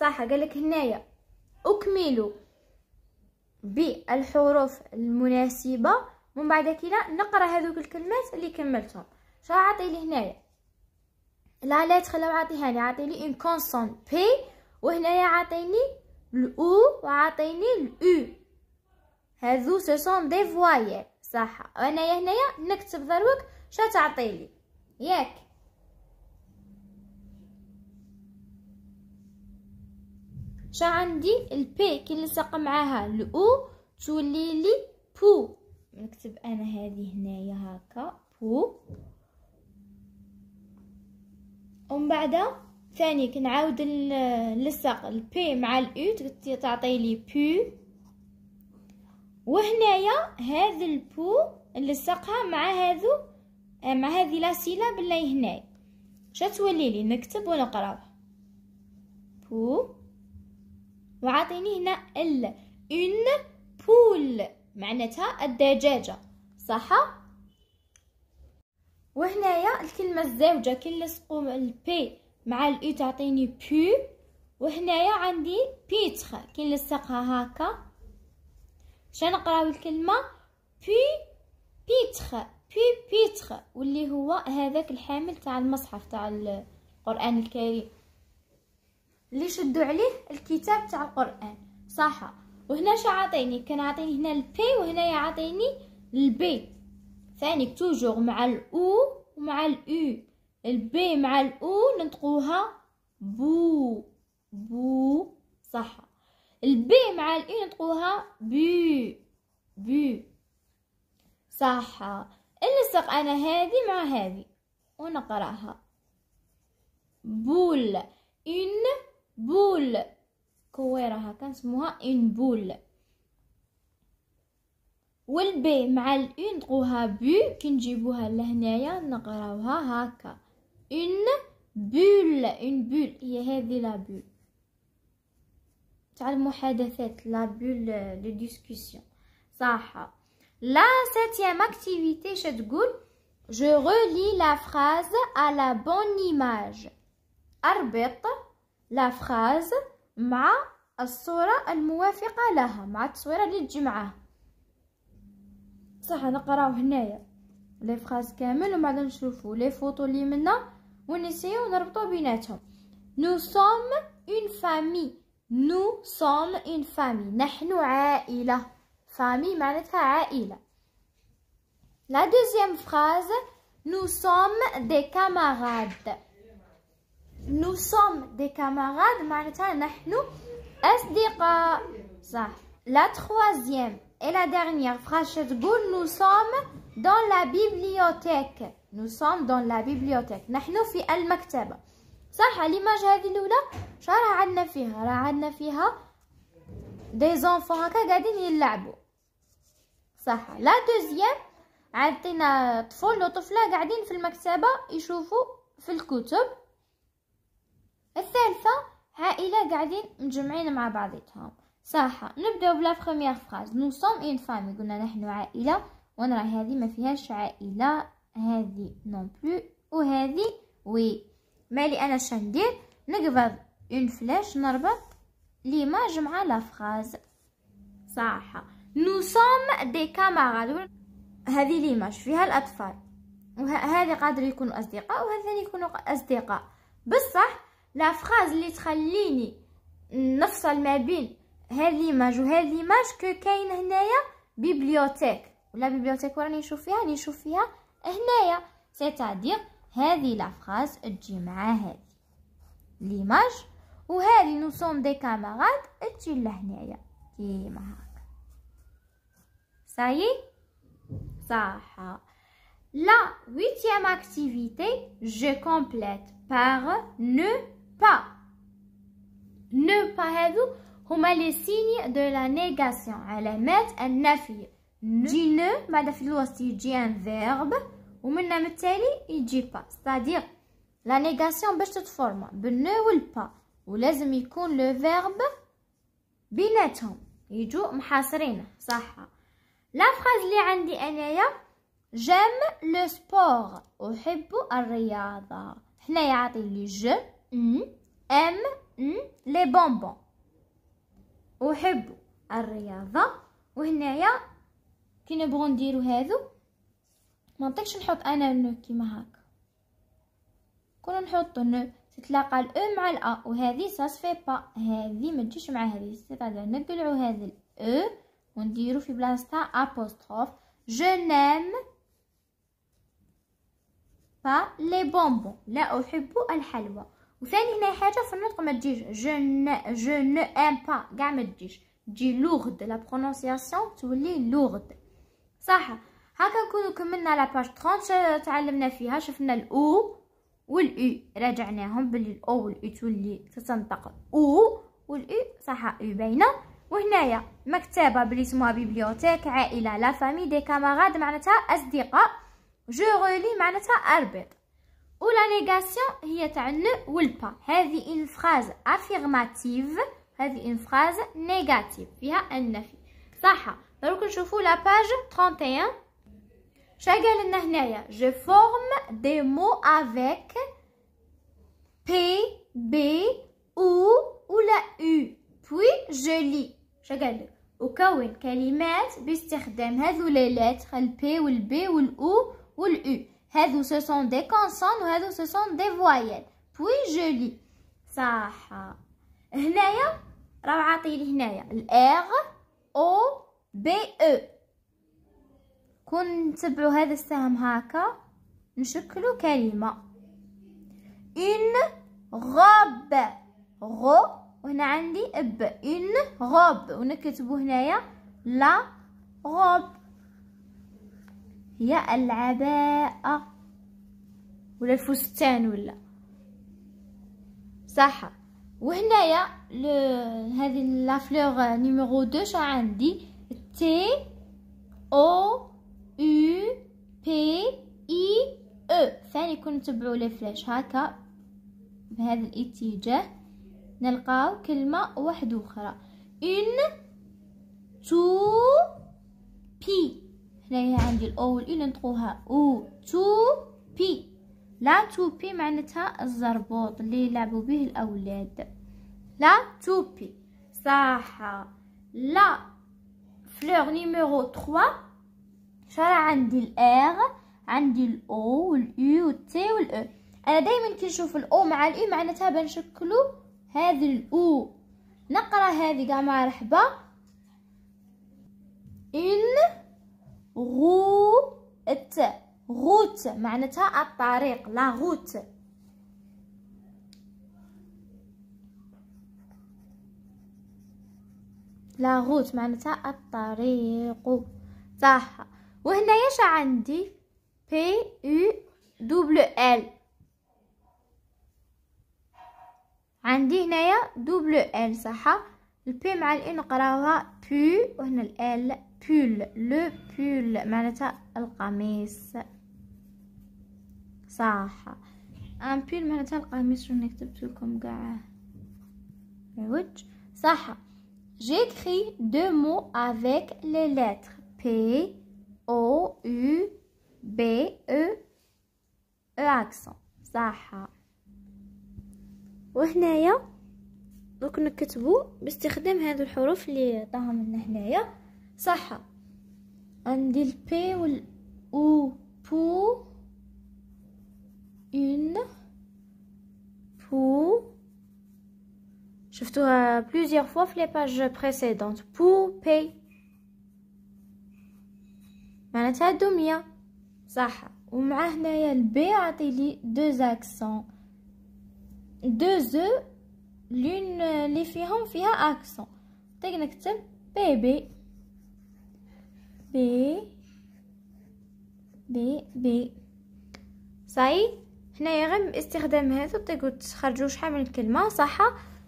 صح قالك هنايا اكملوا بالحروف المناسبه من بعد كده نقرا هذوك الكلمات اللي كملتهم شو عطي لي هنايا لا لا تخلى عطيها لي عطي لي ان كونسون بي وهنايا عطيني الاو وعطيني الاو هذو سو سون دي فوايل صح انايا هنايا نكتب ضروك شا تعطيلي ياك شا عندي البي نلصق معاها الاو تولي لي بو نكتب انا هذه هنايا هكا بو ومن بعد ثاني كنعاود نلصق البي مع الاو تعطي لي بو وهنايا هذا البو نلصقها مع هذو مع هذه لا سيلاب اللي هنايا شتولي لي نكتب ونقرا بو وعاطيني هنا ال اون بول معناتها الدجاجة صح وهنايا الكلمة الزوجة كنلصقو البي مع الاو تعطيني بو وهنايا عندي بيتخ كنلصقها هكا باش نقراو الكلمة بي بيتخ بي بيتخ واللي هو هذاك الحامل تاع المصحف تاع القرآن الكريم اللي شدوا عليه الكتاب تاع القران صح وهنا ش عاطيني كان عاطيني هنا البي وهنا يعطيني البي ثاني توجور مع الاو ومع الاو البي مع الاو ننطقوها بو بو صح البي مع الاو ننطقوها بي بي صح نلصق انا هذه مع هذه ونقراها بول une boule كويرة une نسموها une بول والبي مع الاون تقوها بو كنجيبوها لهنايا نقراوها هكا اون بول اون بول هي هذه لا بول تاع المحادثات je relis la phrase à la bonne image اربط لا فراز مع الصورة الموافقة لها مع التصويرة اللي تجي معاه بصح نقراو هنايا لي فراز كامل ومن بعد نشوفو لي فوتو اللي منا ونسيو نربطو بيناتهم نو سوم اون فامي نو سوم اون فامي نحن عائلة فامي معناتها عائلة لا دوزيام فراز نو سوم دي كاماراد نو سوم دي كاماراد معناتها نحن أصدقاء صح لا تخوازيام اي لا ديرنيير فراش تقول نو سوم دون لا بيبليوتيك نو سوم دون لا بيبليوتيك نحن في المكتبة صح الإيماج هذه الأولى راه عندنا فيها راه عندنا فيها دي زونفو هكا قاعدين يلعبوا صح لا دوزيام عندنا طفل وطفلة قاعدين في المكتبة يشوفوا في الكتب الثالثة عائلة قاعدين مجمعين مع بعضيتهم صح نبداو بلا بروميير فراز نو سوم اون فامي قلنا نحن عائله وانا راهي هذه ما فيهاش عائله هذه نون بلو وهذه وي مالي انا شندير نقبض اون فلاش نربط ليماج مع لا فراز صح نو سوم دي كامارادو هذه ليماج فيها الاطفال وهذه قادر يكونوا اصدقاء وهذا يكونوا اصدقاء بصح la phrase littéralement, nous sommes mébiles, et l'image, l'image que cain bibliothèque, la bibliothèque n'est-ce pas une sophia, une c'est-à-dire je dit la phrase, l'image, ou nous sommes des camarades et tu l'ainséas, j'mais, saï, saïha, la huitième activité, je complète par ne pas. Ne pas » vous comme les signes de la négation. Elle met un nafi. Jine, madafilouasti, j'ai un verbe. Ou ne il dit pas. C'est-à-dire, la négation, de toute forme. Ben, ne » ou le pas. Ou les que le verbe. Binetum. Il Saha. La phrase li andi J'aime le sport. J'aime le sport. » j'aime le je. أم لي بونبون أحب الرياضة وهنايا كي نبغو نديرو هادو ما نطيقش نحط انا نو كيما هكا كون نحط نو تتلاقى الاو e مع الا وهذه ساسفي با هذه ما تجيش مع هذه سيتادير نقلعو هذا الاو e ونديرو في بلاصتها ابوستروف جو نيم با لي بونبون لا احب الحلوى وثاني هنا حاجه في النطق ما تجيش جو ن جو ن ام با كاع ما تجيش تجي لوغد لا برونونسياسيون تولي لوغد صح هاكا نكونو كملنا لا باج 30 تعلمنا فيها شفنا الاو والاي راجعناهم باللي الاو والاي تولي تتنطق او والاي صح او باينه وهنايا مكتبه بلي اسمها بيبليوتيك عائله لا فامي دي كاماراد معناتها اصدقاء جو رولي معناتها اربط Ou la négation, il y a un ne ou le pas. C'est une phrase affirmative, c'est une phrase négative, a un ne ». je fou la page 31. je forme des mots avec P, B o » ou la U. Puis je lis. les lettres le P, le B, le O ou le هذو ce دي كونسون consonnes وهذو ce sont des voyelles puis je صح هنايا راه عاطيني هنايا الار او بي او كون نتبعو هذا السهم هاكا نشكلو كلمه ان غاب غو وهنا عندي اب ان غوب ونكتبو هنايا لا غوب هي العباءة ولا الفستان ولا صح وهنايا هذه لا فلور نيميرو 2 عندي تي او يو بي اي او ثاني يكون تبعوا لي فلاش هكا بهذا الاتجاه نلقاو كلمه واحده اخرى ان تو بي هنايا عندي الاول اي نطقوها او تو بي لا تو بي معناتها الزربوط اللي يلعبوا به الاولاد لا تو بي صح لا فلور نيميرو 3 شرا عندي الار عندي الاو والاي والتي والاو انا دائما كي نشوف الاو مع الاي معناتها بنشكلو هذه الاو نقرا هذه كاع مرحبا ان ت غوت معناتها الطريق لا غوت لا غوت معناتها الطريق صح وهنايا شا عندي بي يو دوبلو ال عندي هنايا دوبلو ال صح البي مع الاي نقراوها بي وهنا الال بول لو بول معناتها القميص صح ان بول معناتها القميص شنو كتبت لكم كاع عوج صح J'écris دو مو افيك لي لتر بي او او بي او او اكسون صح وهنايا دوك نكتبو باستخدام هاد الحروف اللي عطاهم لنا هنايا ça a, and le P ou P une, P je vais te dire plusieurs fois sur les pages précédentes Pou, P, maintenant tu as deux M ya, ça a, et maintenant il y a le B a te dit deux accents, deux e, l'une les finant fait un accent, t'es connecté P B ب ب ب صاي هنايا غير باستخدام هذا طيب تقدروا تخرجوا شحال من كلمه صح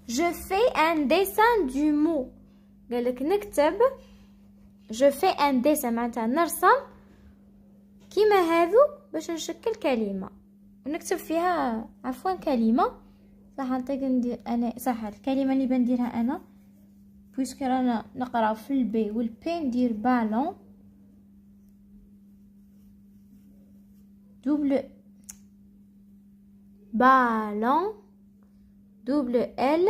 جو في ان ديسان دو مو قالك نكتب جو في ان ديسان معناتها نرسم كيما هذو باش نشكل كلمه ونكتب فيها عفوا كلمه صح نطيق ندير انا صح الكلمه اللي بنديرها انا بويسكو رانا نقرا في البي والبي ندير بالون double ballon double L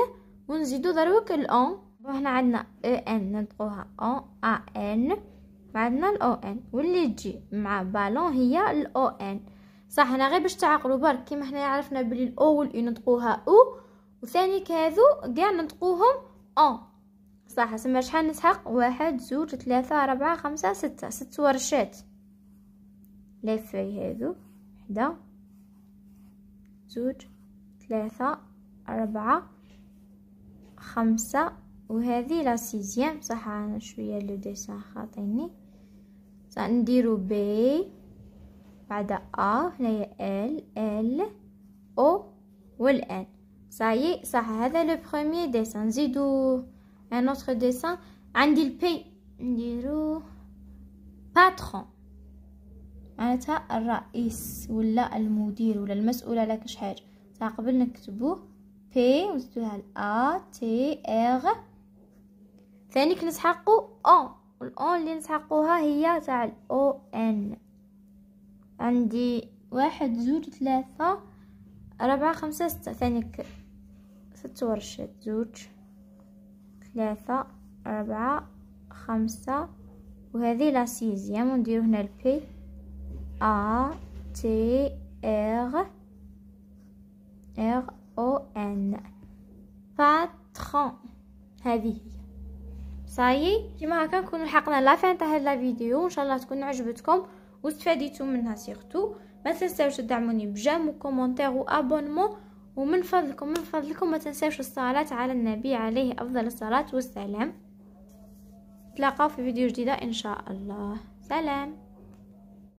ونزيدو دروك الان هنا عندنا او e ان نطقوها او ا ان عندنا الاو ان واللي تجي مع بالون هي الاو ان صح هنا غير باش تعقلوا برك كيما حنا عرفنا بلي الاو والاي نطقوها او وثاني كاذو كاع نطقوهم او صح سما شحال نسحق واحد زوج ثلاثة أربعة خمسة ستة ست ورشات لفي هادو حدا زوج ثلاثة أربعة خمسة وهذه لا سيزيام صح انا شويه لو ديسان خاطيني سنديرو بي بعد ا هنايا ال ال او والان صايي صح هذا لو بروميي ديسان نزيدو ان اوتر ديسان عندي البي نديرو باترون معناتها الرئيس ولا المدير ولا المسؤول على كاش حاجه تاع قبل نكتبوه بي وزدوها ل ا تي ار ثاني كنسحقو اون الاون اللي نسحقوها هي تاع الاو ان عندي واحد زوج ثلاثة أربعة خمسة ستة ثاني ك... ست ورشات زوج ثلاثة أربعة خمسة وهذه لا سيزيام ونديرو هنا البي A T R R O N باترون هذه هي صايي كيما هكا نكونوا لحقنا لا فان تاع هاد لا فيديو ان شاء الله تكون عجبتكم واستفاديتو منها سيرتو ما تنساوش تدعموني بجيم وكومونتير وابونمون ومن فضلكم من فضلكم ما تنساوش الصلاة على النبي عليه أفضل الصلاة والسلام تلاقاو في فيديو جديدة إن شاء الله سلام